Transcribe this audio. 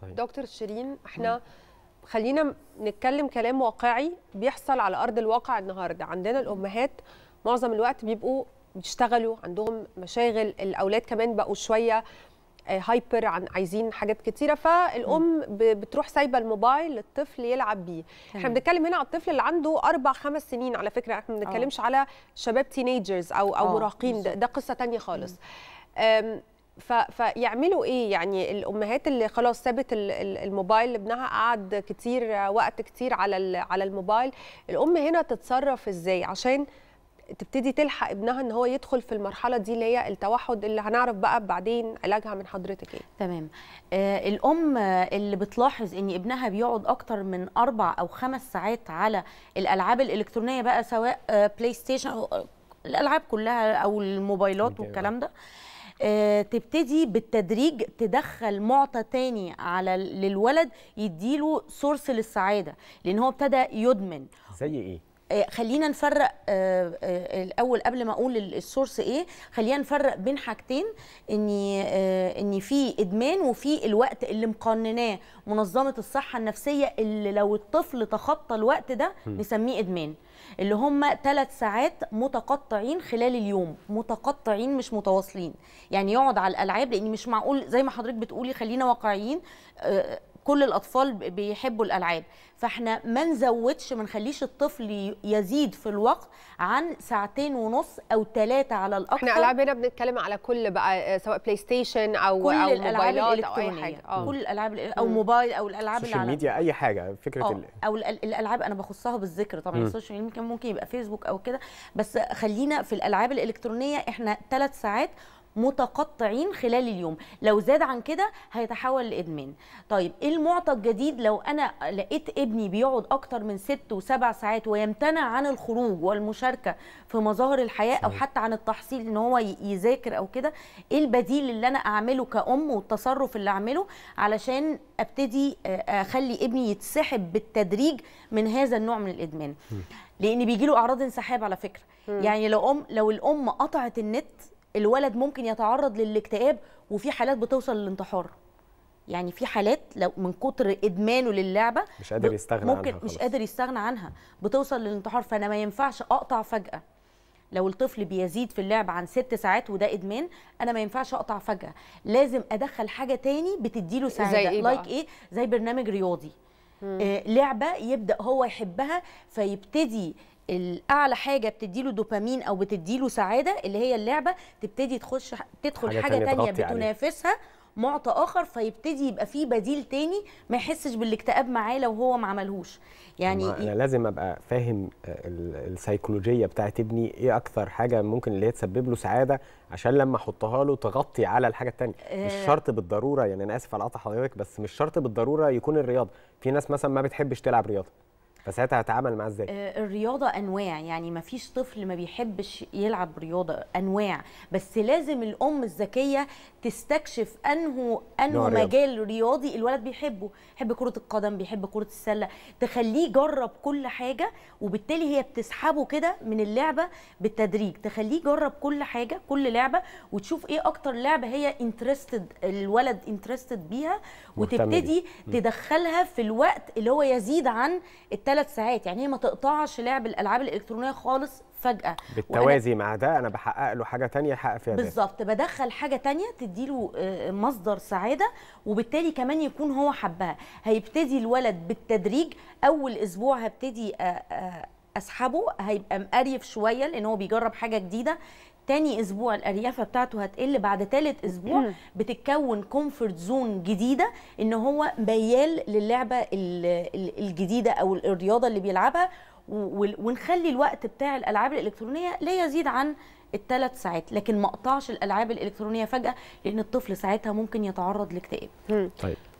صحيح. دكتور شيرين احنا م. خلينا نتكلم كلام واقعي بيحصل على ارض الواقع النهارده عندنا الامهات معظم الوقت بيبقوا بيشتغلوا عندهم مشاغل الاولاد كمان بقوا شويه هايبر آه، عن عايزين حاجات كتيره فالام بتروح سايبه الموبايل للطفل يلعب بيه احنا بنتكلم هنا على الطفل اللي عنده اربع خمس سنين على فكره احنا ما بنتكلمش آه. على شباب تينيجرز او او آه، مراهقين ده, ده قصه ثانيه خالص فيعملوا ايه يعني الامهات اللي خلاص سابت الموبايل لابنها قعد كتير وقت كتير على على الموبايل الام هنا تتصرف ازاي عشان تبتدي تلحق ابنها ان هو يدخل في المرحله دي اللي هي التوحد اللي هنعرف بقى بعدين علاجها من حضرتك ايه تمام آه الام اللي بتلاحظ ان ابنها بيقعد اكتر من اربع او خمس ساعات على الالعاب الالكترونيه بقى سواء آه بلاي ستيشن او الالعاب كلها او الموبايلات والكلام ده آه، تبتدي بالتدريج تدخل معطى تاني على للولد يديله سورس للسعاده لان هو ابتدى يدمن زي ايه آه، خلينا نفرق آه، الاول قبل ما اقول السورس ايه خلينا نفرق بين حاجتين ان آه، ان في ادمان وفي الوقت اللي مقنناه منظمه الصحه النفسيه اللي لو الطفل تخطى الوقت ده نسميه ادمان اللي هم ثلاث ساعات متقطعين خلال اليوم متقطعين مش متواصلين يعني يقعد على الالعاب لان مش معقول زي ما حضرتك بتقولي خلينا واقعيين آه، كل الاطفال بيحبوا الالعاب فاحنا ما نزودش ما نخليش الطفل يزيد في الوقت عن ساعتين ونص او ثلاثه على الاقل احنا العاب هنا بنتكلم على كل بقى آه، سواء بلاي ستيشن او كل او الالعاب الالكترونيه أو اه. كل الالعاب او موبايل او الالعاب اللي على ميديا اي حاجه فكره اه. ال... او الالعاب انا بخصها بالذكر طبعا السوشيال ممكن ممكن يبقى فيسبوك او كده بس خلينا في الالعاب الالكترونيه احنا ثلاث ساعات متقطعين خلال اليوم لو زاد عن كده هيتحول لادمان طيب ايه المعطى الجديد لو انا لقيت ابني بيقعد اكتر من ست وسبع ساعات ويمتنع عن الخروج والمشاركه في مظاهر الحياه او حتى عن التحصيل ان هو يذاكر او كده ايه البديل اللي انا اعمله كأم والتصرف اللي اعمله علشان ابتدي آه، اخلي ابني يتسحب بالتدريج من هذا النوع من الادمان لان بيجي له اعراض انسحاب على فكره يعني لو ام لو الام قطعت النت الولد ممكن يتعرض للاكتئاب وفي حالات بتوصل للانتحار يعني في حالات لو من كتر ادمانه للعبه مش قادر يستغنى ممكن عنها خلص. مش قادر يستغنى عنها بتوصل للانتحار فانا ما ينفعش اقطع فجاه لو الطفل بيزيد في اللعب عن ست ساعات وده ادمان انا ما ينفعش اقطع فجاه لازم ادخل حاجه تاني بتديله سعاده زي إيه لايك like ايه زي برنامج رياضي آه، لعبه يبدا هو يحبها فيبتدي الاعلى حاجه بتديله دوبامين او بتديله سعاده اللي هي اللعبه تبتدي تخش تدخل حاجه, حاجة تانية, تانية بتنافسها عليه. معطى اخر فيبتدي يبقى في بديل تاني ما يحسش بالاكتئاب معاه لو هو ما عملهوش يعني انا لازم ابقى فاهم آه، السيكولوجيه بتاعت ابني ايه اكتر حاجه ممكن اللي هي تسبب له سعاده عشان لما احطها له تغطي على الحاجه الثانيه آه. مش شرط بالضروره يعني انا اسف على قطع حضرتك بس مش شرط بالضروره يكون الرياضه في ناس مثلا ما بتحبش تلعب رياضه فساعتها هتعامل معاه ازاي؟ آه، الرياضه انواع يعني ما فيش طفل ما بيحبش يلعب رياضه انواع بس لازم الام الذكيه تستكشف انه انه مجال رياضي الولد بيحبه بيحب كره القدم بيحب كره السله تخليه يجرب كل حاجه وبالتالي هي بتسحبه كده من اللعبه بالتدريج تخليه يجرب كل حاجه كل لعبه وتشوف ايه اكتر لعبه هي انترستد الولد انترستد بيها وتبتدي تدخلها في الوقت اللي هو يزيد عن الثلاث ثلاث ساعات يعني هي ما تقطعش لعب الالعاب الالكترونيه خالص فجاه بالتوازي مع ده انا بحقق له حاجه تانية يحقق فيها بالظبط بدخل حاجه تانية تديله آه، مصدر سعاده وبالتالي كمان يكون هو حبها هيبتدي الولد بالتدريج اول اسبوع هبتدي أ... آه، أ... آه، اسحبه هيبقى مقريف شويه لان هو بيجرب حاجه جديده تاني اسبوع الاريافه بتاعته هتقل بعد تالت اسبوع بتتكون كومفورت زون جديده ان هو ميال للعبه الجديده او الرياضه اللي بيلعبها ونخلي الوقت بتاع الالعاب الالكترونيه لا يزيد عن الثلاث ساعات لكن ما اقطعش الالعاب الالكترونيه فجاه لان الطفل ساعتها ممكن يتعرض لاكتئاب طيب